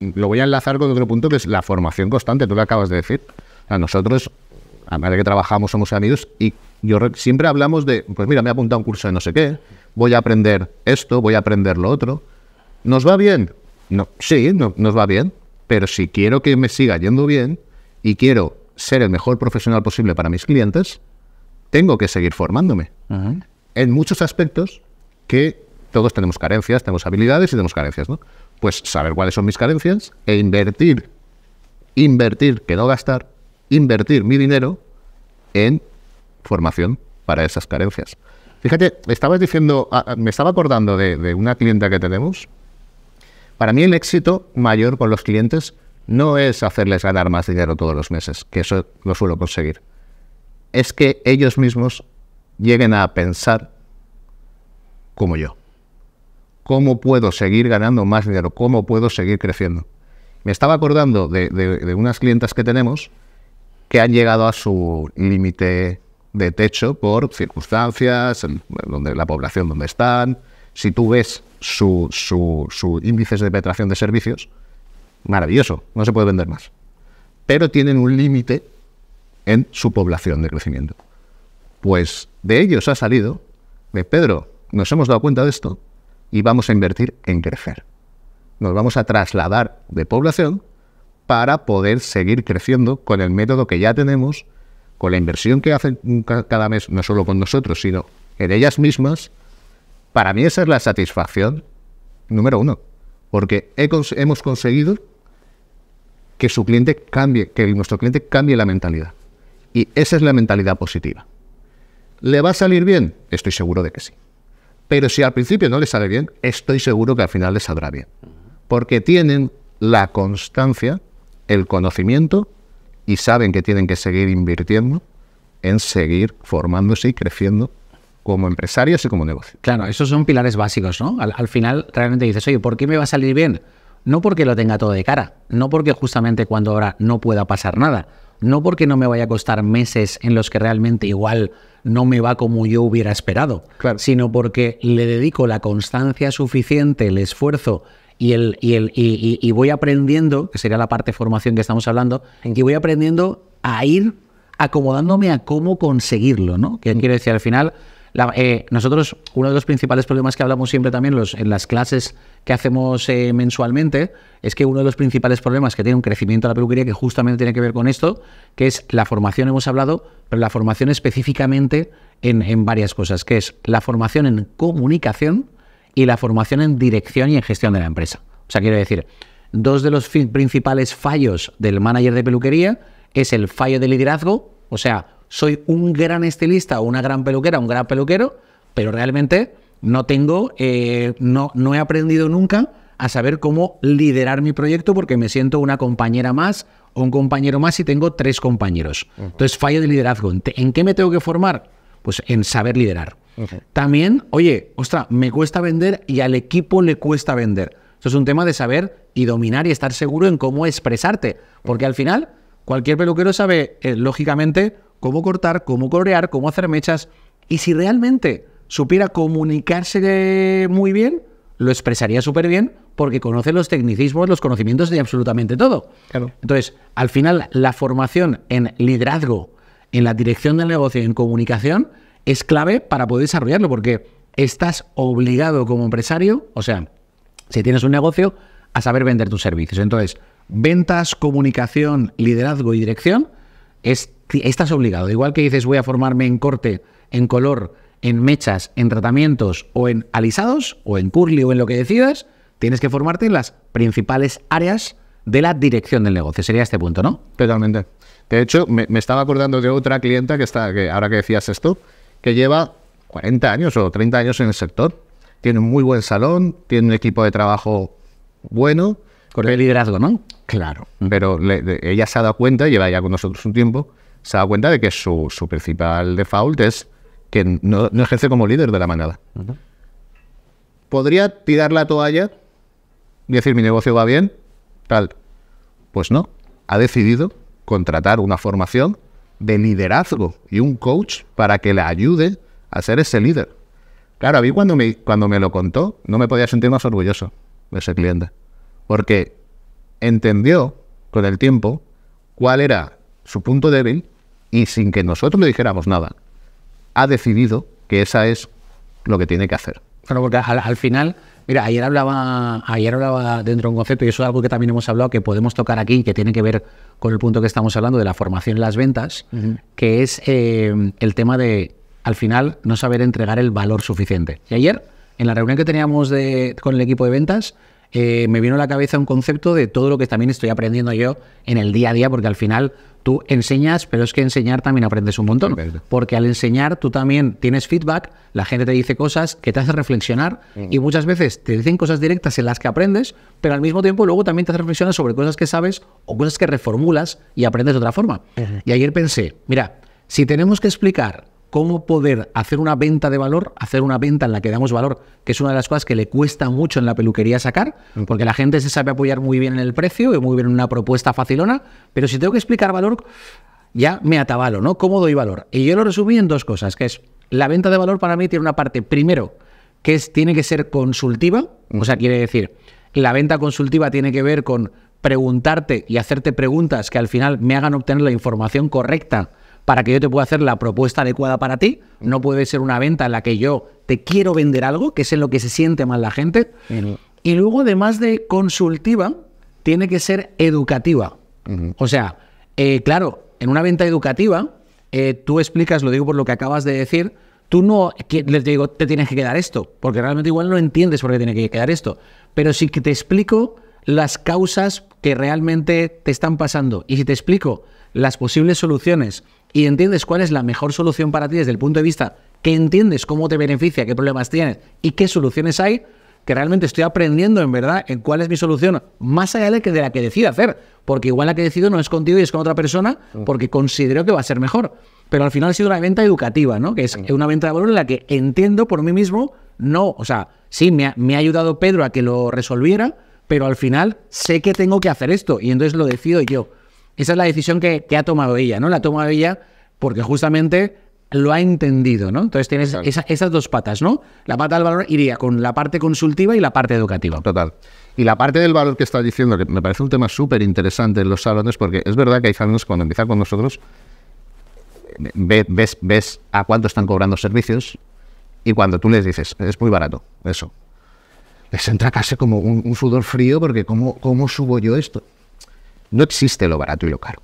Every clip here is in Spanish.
lo voy a enlazar con otro punto que es la formación constante, tú lo acabas de decir. nosotros, a de que trabajamos, somos amigos y yo siempre hablamos de, pues mira, me he apuntado a un curso de no sé qué, voy a aprender esto, voy a aprender lo otro. ¿Nos va bien? No, sí, nos va bien, pero si quiero que me siga yendo bien y quiero ser el mejor profesional posible para mis clientes, tengo que seguir formándome. En muchos aspectos que todos tenemos carencias, tenemos habilidades y tenemos carencias, ¿no? Pues saber cuáles son mis carencias e invertir, invertir, que no gastar, invertir mi dinero en formación para esas carencias. Fíjate, estabas diciendo, ah, ah, me estaba acordando de una clienta que tenemos. Para mí el éxito mayor con los clientes no es hacerles ganar más dinero todos los meses, que eso lo suelo conseguir. Es que ellos mismos lleguen a pensar como yo. ¿Cómo puedo seguir ganando más dinero? ¿Cómo puedo seguir creciendo? Me estaba acordando de, unas clientas que tenemos que han llegado a su límite de techo por circunstancias, donde la población donde están. Si tú ves su su, su índices de penetración de servicios, maravilloso, no se puede vender más. Pero tienen un límite en su población de crecimiento. Pues de ellos ha salido, de Pedro, nos hemos dado cuenta de esto, y vamos a invertir en crecer. Nos vamos a trasladar de población para poder seguir creciendo con el método que ya tenemos, con la inversión que hacen cada mes, no solo con nosotros, sino en ellas mismas. Para mí esa es la satisfacción número uno, porque hemos conseguido que su cliente cambie, que nuestro cliente cambie la mentalidad. Y esa es la mentalidad positiva. ¿Le va a salir bien? Estoy seguro de que sí. Pero si al principio no les sale bien, estoy seguro que al final les saldrá bien. Porque tienen la constancia, el conocimiento y saben que tienen que seguir invirtiendo en seguir formándose y creciendo como empresarios y como negocios. Claro, esos son pilares básicos, ¿no? Al, al, final realmente dices, oye, ¿por qué me va a salir bien? No porque lo tenga todo de cara, no porque justamente cuando ahora no pueda pasar nada, no porque no me vaya a costar meses en los que realmente igual no me va como yo hubiera esperado, sino porque le dedico la constancia suficiente, el esfuerzo y, el, y, el, voy aprendiendo, que sería la parte de formación que estamos hablando, y voy aprendiendo a ir acomodándome a cómo conseguirlo, ¿no? Que quiere decir, al final eh, nosotros, uno de los principales problemas que hablamos siempre también los, en las clases que hacemos eh, mensualmente, es que uno de los principales problemas que tiene un crecimiento de la peluquería, que justamente tiene que ver con esto, que es la formación, hemos hablado, pero la formación específicamente en, en varias cosas, que es la formación en comunicación y la formación en dirección y en gestión de la empresa. O sea, quiero decir, dos de los principales fallos del manager de peluquería es el fallo de liderazgo, o sea, soy un gran estilista o una gran peluquera, un gran peluquero, pero realmente no tengo, eh, no, no he aprendido nunca a saber cómo liderar mi proyecto porque me siento una compañera más o un compañero más y tengo tres compañeros. Entonces, fallo de liderazgo. ¿En qué me tengo que formar? Pues en saber liderar. También, oye, ostra, me cuesta vender y al equipo le cuesta vender. Eso es un tema de saber y dominar y estar seguro en cómo expresarte. Porque al final, cualquier peluquero sabe, eh, lógicamente, cómo cortar, cómo corear, cómo hacer mechas. Y si realmente supiera comunicarse muy bien, lo expresaría súper bien porque conoce los tecnicismos, los conocimientos de absolutamente todo. Entonces, al final, la formación en liderazgo, en la dirección del negocio, en comunicación, es clave para poder desarrollarlo porque estás obligado como empresario, o sea, si tienes un negocio, a saber vender tus servicios. Entonces, ventas, comunicación, liderazgo y dirección es estás obligado. Igual que dices voy a formarme en corte, en color, en mechas, en tratamientos o en alisados o en curly o en lo que decidas, tienes que formarte en las principales áreas de la dirección del negocio. Sería este punto, ¿no? Totalmente. De hecho, me, estaba acordando de otra clienta que está, que ahora que decías esto, que lleva 40 años o 30 años en el sector. Tiene un muy buen salón, tiene un equipo de trabajo bueno. Con el liderazgo, ¿no? Claro. Pero le, ella se ha dado cuenta, lleva ya con nosotros un tiempo, se da cuenta de que su, principal default es que no, ejerce como líder de la manada. ¿Podría tirar la toalla y decir mi negocio va bien? Tal. Pues no. Ha decidido contratar una formación de liderazgo y un coach para que le ayude a ser ese líder. Claro, a mí cuando me, cuando me lo contó, no me podía sentir más orgulloso de ese cliente. Porque entendió con el tiempo cuál era su punto débil y sin que nosotros le dijéramos nada, ha decidido que esa es lo que tiene que hacer. Bueno, porque al, final, mira, ayer hablaba, ayer hablaba dentro de un concepto, y eso es algo que también hemos hablado, que podemos tocar aquí, que tiene que ver con el punto que estamos hablando de la formación en las ventas, que es eh, el tema de, al final, no saber entregar el valor suficiente. Y ayer, en la reunión que teníamos de, con el equipo de ventas, eh, me vino a la cabeza un concepto de todo lo que también estoy aprendiendo yo en el día a día, porque al final tú enseñas, pero es que enseñar también aprendes un montón. Porque al enseñar tú también tienes feedback, la gente te dice cosas que te hace reflexionar mm. y muchas veces te dicen cosas directas en las que aprendes, pero al mismo tiempo luego también te hace reflexionar sobre cosas que sabes o cosas que reformulas y aprendes de otra forma. Y ayer pensé, mira, si tenemos que explicar cómo poder hacer una venta de valor, hacer una venta en la que damos valor, que es una de las cosas que le cuesta mucho en la peluquería sacar, mm. porque la gente se sabe apoyar muy bien en el precio y muy bien en una propuesta facilona, pero si tengo que explicar valor, ya me atabalo, ¿no? ¿Cómo doy valor? Y yo lo resumí en dos cosas, que es, la venta de valor para mí tiene una parte, primero, que es, tiene que ser consultiva, o sea, mm. quiere decir, la venta consultiva tiene que ver con preguntarte y hacerte preguntas que al final me hagan obtener la información correcta para que yo te pueda hacer la propuesta adecuada para ti. No puede ser una venta en la que yo te quiero vender algo, que es en lo que se siente más la gente. Y luego, además de consultiva, tiene que ser educativa. O sea, eh, claro, en una venta educativa, eh, tú explicas, lo digo por lo que acabas de decir, tú no les digo, te tienes que quedar esto, porque realmente igual no entiendes por qué tiene que quedar esto. Pero si te explico las causas que realmente te están pasando y si te explico las posibles soluciones y entiendes cuál es la mejor solución para ti desde el punto de vista que entiendes cómo te beneficia, qué problemas tienes y qué soluciones hay, que realmente estoy aprendiendo en verdad en cuál es mi solución, más allá de, que la que decido hacer, porque igual la que decido no es contigo y es con otra persona, mm. porque considero que va a ser mejor. Pero al final ha sido una venta educativa, ¿no? Que es mm. una venta de valor en la que entiendo por mí mismo, no, o sea, sí, me me ha ayudado Pedro a que lo resolviera, pero al final sé que tengo que hacer esto y entonces lo decido yo. Esa es la decisión que, ha tomado ella, ¿no? La ha tomado ella porque justamente lo ha entendido, ¿no? Entonces tienes esas dos patas, ¿no? La pata del valor iría con la parte consultiva y la parte educativa. Total. Y la parte del valor que estás diciendo, que me parece un tema súper interesante en los salones, porque es verdad que hay salones cuando empiezan con nosotros, ves, ves a cuánto están cobrando servicios y cuando tú les dices, es muy barato, eso. Les entra casi como un, sudor frío porque ¿cómo, ¿cómo subo yo esto? No existe lo barato y lo caro.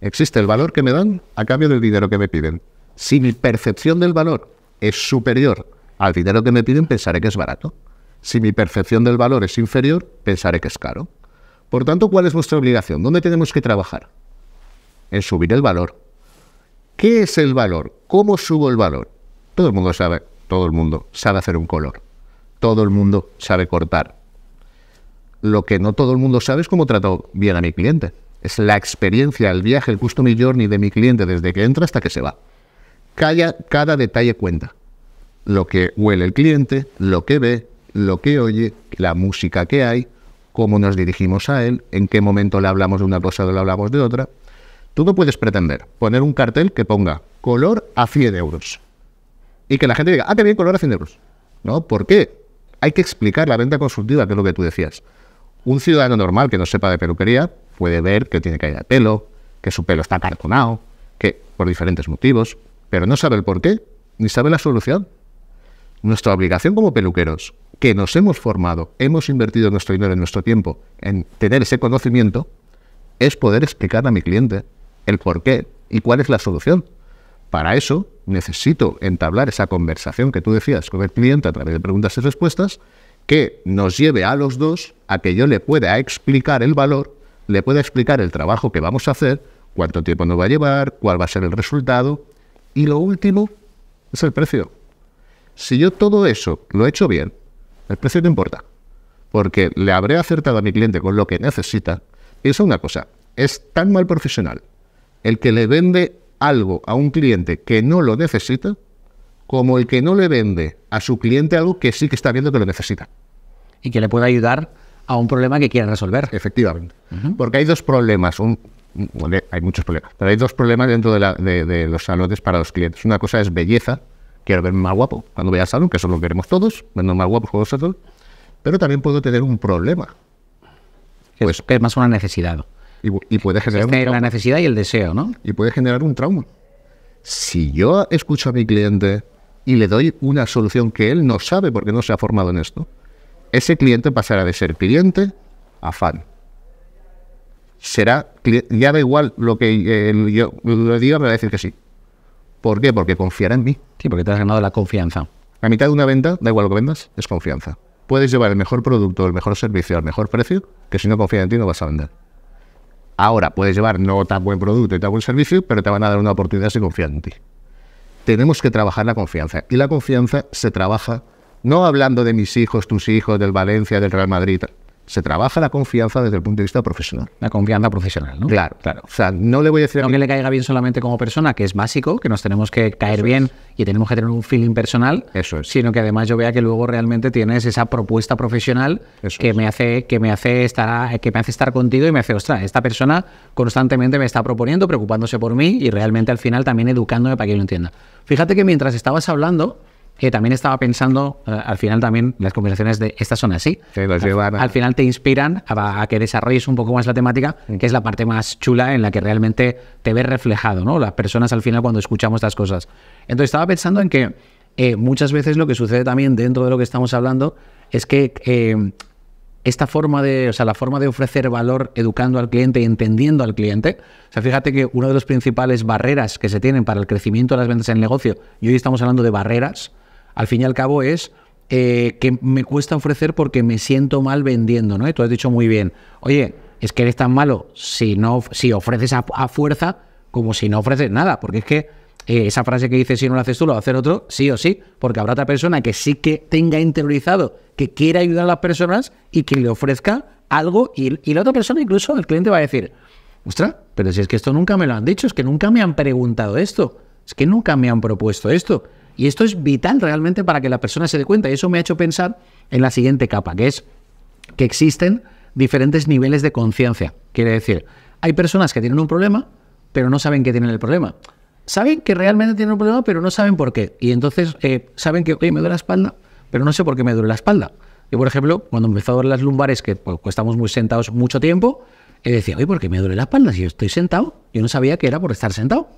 Existe el valor que me dan a cambio del dinero que me piden. Si mi percepción del valor es superior al dinero que me piden, pensaré que es barato. Si mi percepción del valor es inferior, pensaré que es caro. Por tanto, ¿cuál es vuestra obligación? ¿Dónde tenemos que trabajar? En subir el valor. ¿Qué es el valor? ¿Cómo subo el valor? Todo el mundo sabe, todo el mundo sabe hacer un color. Todo el mundo sabe cortar. Lo que no todo el mundo sabe es cómo trato bien a mi cliente. Es la experiencia, el viaje, el custom journey de mi cliente desde que entra hasta que se va. Cada, cada detalle cuenta. Lo que huele el cliente, lo que ve, lo que oye, la música que hay, cómo nos dirigimos a él, en qué momento le hablamos de una cosa o le hablamos de otra. Tú no puedes pretender poner un cartel que ponga color a 100 euros y que la gente diga, ah, qué bien, color a 100 euros. ¿No? ¿Por qué? Hay que explicar la venta consultiva, que es lo que tú decías. Un ciudadano normal que no sepa de peluquería puede ver que tiene caída de pelo, que su pelo está cartonado, que por diferentes motivos, pero no sabe el porqué ni sabe la solución. Nuestra obligación como peluqueros, que nos hemos formado, hemos invertido nuestro dinero, y nuestro tiempo, en tener ese conocimiento, es poder explicar a mi cliente el porqué y cuál es la solución. Para eso necesito entablar esa conversación que tú decías con el cliente a través de preguntas y respuestas que nos lleve a los dos a que yo le pueda explicar el valor, le pueda explicar el trabajo que vamos a hacer, cuánto tiempo nos va a llevar, cuál va a ser el resultado. Y lo último es el precio. Si yo todo eso lo he hecho bien, el precio no importa, porque le habré acertado a mi cliente con lo que necesita. Piensa una cosa, es tan mal profesional el que le vende algo a un cliente que no lo necesita, como el que no le vende a su cliente algo que sí que está viendo que lo necesita. Y que le pueda ayudar a un problema que quiera resolver. Efectivamente. Porque hay dos problemas. hay muchos problemas, pero hay dos problemas dentro de, los salones para los clientes. Una cosa es belleza, quiero verme más guapo cuando voy al salón, que eso lo queremos todos, vendo más guapos con pero también puedo tener un problema. Que es, pues más una necesidad. Y, puede generar la necesidad y el deseo, ¿no? Y puede generar un trauma. Si yo escucho a mi cliente y le doy una solución que él no sabe porque no se ha formado en esto, ese cliente pasará de ser cliente a fan. Será, ya da igual lo que yo le diga, me va a decir que sí. ¿Por qué? Porque confiará en mí. Sí, porque te has ganado la confianza. La mitad de una venta, da igual lo que vendas, es confianza. Puedes llevar el mejor producto, el mejor servicio, al mejor precio, que si no confía en ti no vas a vender. Ahora puedes llevar no tan buen producto y tan buen servicio, pero te van a dar una oportunidad si confían en ti tenemos que trabajar la confianza. Y la confianza se trabaja no hablando de mis hijos, tus hijos, del Valencia, del Real Madrid se trabaja la confianza desde el punto de vista profesional. La confianza profesional, ¿no? Claro, claro. O sea, no le voy a decir... aunque que le caiga bien solamente como persona, que es básico, que nos tenemos que caer bien y tenemos que tener un feeling personal. Eso es. Sino que además yo vea que luego realmente tienes esa propuesta profesional que me hace que me hace estar que me hace estar contigo y me hace, ostras, esta persona constantemente me está proponiendo, preocupándose por mí y realmente al final también educándome para que yo lo entienda. Fíjate que mientras estabas hablando que también estaba pensando, eh, al final también las conversaciones de estas son así. Pues al, final te inspiran a, que desarrolles un poco más la temática, mm. que es la parte más chula en la que realmente te ves reflejado, ¿no? Las personas al final cuando escuchamos estas cosas. Entonces estaba pensando en que eh, muchas veces lo que sucede también dentro de lo que estamos hablando es que eh, esta forma de, o sea, la forma de ofrecer valor educando al cliente y entendiendo al cliente. O sea, fíjate que una de las principales barreras que se tienen para el crecimiento de las ventas en el negocio, y hoy estamos hablando de barreras, al fin y al cabo es eh, que me cuesta ofrecer porque me siento mal vendiendo, ¿no? Y tú has dicho muy bien, oye, es que eres tan malo si, no, si ofreces a, fuerza como si no ofreces nada, porque es que eh, esa frase que dice si no lo haces tú, lo va a hacer otro, sí o sí, porque habrá otra persona que sí que tenga interiorizado, que quiera ayudar a las personas y que le ofrezca algo y, y la otra persona incluso, el cliente va a decir, ostras, pero si es que esto nunca me lo han dicho, es que nunca me han preguntado esto, es que nunca me han propuesto esto. Y esto es vital realmente para que la persona se dé cuenta. Y eso me ha hecho pensar en la siguiente capa, que es que existen diferentes niveles de conciencia. Quiere decir, hay personas que tienen un problema, pero no saben que tienen el problema. Saben que realmente tienen un problema, pero no saben por qué. Y entonces eh, saben que, oye, me duele la espalda, pero no sé por qué me duele la espalda. Yo, por ejemplo, cuando empezó a doler las lumbares, que pues, pues, estamos muy sentados mucho tiempo, he decía, oye, ¿por qué me duele la espalda? Si yo estoy sentado, yo no sabía que era por estar sentado.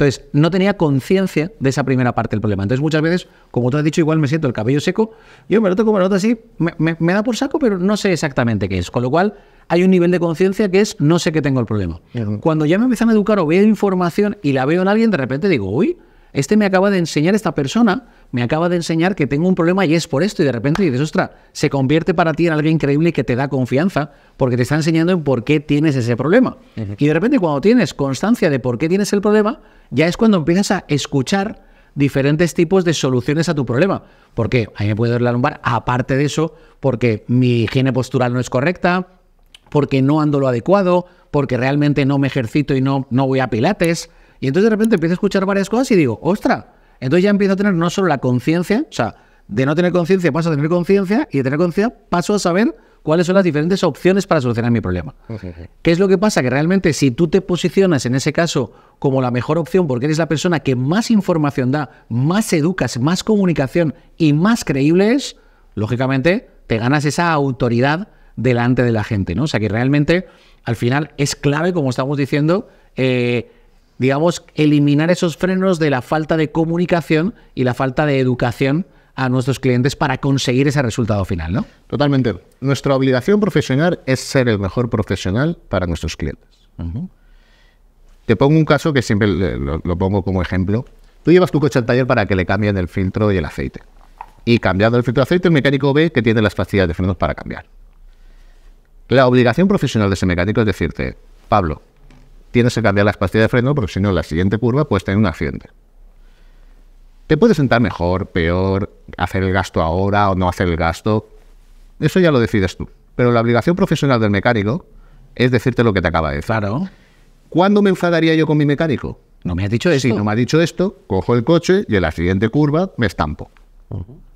Entonces, no tenía conciencia de esa primera parte del problema. Entonces, muchas veces, como tú has dicho, igual me siento el cabello seco, yo me lo como me lo noto así, me, me, da por saco, pero no sé exactamente qué es. Con lo cual, hay un nivel de conciencia que es no sé qué tengo el problema. Cuando ya me empiezan a educar o veo información y la veo en alguien, de repente digo, uy, este me acaba de enseñar, esta persona me acaba de enseñar que tengo un problema y es por esto. Y de repente dices, ostras, se convierte para ti en alguien increíble que te da confianza porque te está enseñando en por qué tienes ese problema. Y de repente cuando tienes constancia de por qué tienes el problema, ya es cuando empiezas a escuchar diferentes tipos de soluciones a tu problema. Porque a mí me puede doler la lumbar, aparte de eso, porque mi higiene postural no es correcta, porque no ando lo adecuado, porque realmente no me ejercito y no, no voy a pilates. Y entonces de repente empiezo a escuchar varias cosas y digo, ostra, entonces ya empiezo a tener no solo la conciencia, o sea, de no tener conciencia paso a tener conciencia y de tener conciencia paso a saber cuáles son las diferentes opciones para solucionar mi problema. ¿Qué es lo que pasa? Que realmente si tú te posicionas en ese caso como la mejor opción porque eres la persona que más información da, más educas, más comunicación y más creíbles, lógicamente te ganas esa autoridad delante de la gente, ¿no? O sea que realmente al final es clave, como estamos diciendo, eh, digamos, eliminar esos frenos de la falta de comunicación y la falta de educación a nuestros clientes para conseguir ese resultado final, ¿no? Totalmente. Nuestra obligación profesional es ser el mejor profesional para nuestros clientes. Te pongo un caso que siempre lo, pongo como ejemplo. Tú llevas tu coche al taller para que le cambien el filtro y el aceite. Y cambiando el filtro de aceite, el mecánico ve que tiene las facilidades de frenos para cambiar. La obligación profesional de ese mecánico es decirte, Pablo, tienes que cambiar la pastillas de freno porque si no, la siguiente curva puedes tener un accidente. Te puedes sentar mejor, peor, hacer el gasto ahora o no hacer el gasto. Eso ya lo decides tú. Pero la obligación profesional del mecánico es decirte lo que te acaba de decir. Claro. ¿Cuándo me enfadaría yo con mi mecánico? No me ha dicho eso. no me ha dicho esto, cojo el coche y en la siguiente curva me estampo.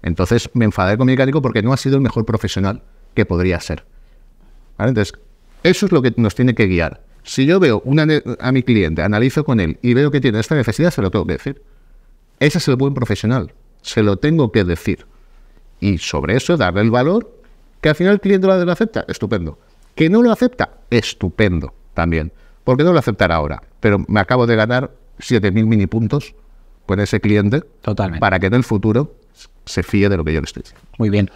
Entonces me enfadaré con mi mecánico porque no ha sido el mejor profesional que podría ser. Entonces, eso es lo que nos tiene que guiar. Si yo veo una a mi cliente, analizo con él y veo que tiene esta necesidad, se lo tengo que decir. Ese es el buen profesional. Se lo tengo que decir. Y sobre eso darle el valor que al final el cliente lo acepta. Estupendo. Que no lo acepta. Estupendo también. Porque no lo aceptará ahora. Pero me acabo de ganar 7.000 mini puntos con ese cliente. Para que en el futuro se fíe de lo que yo le estoy diciendo. Muy bien.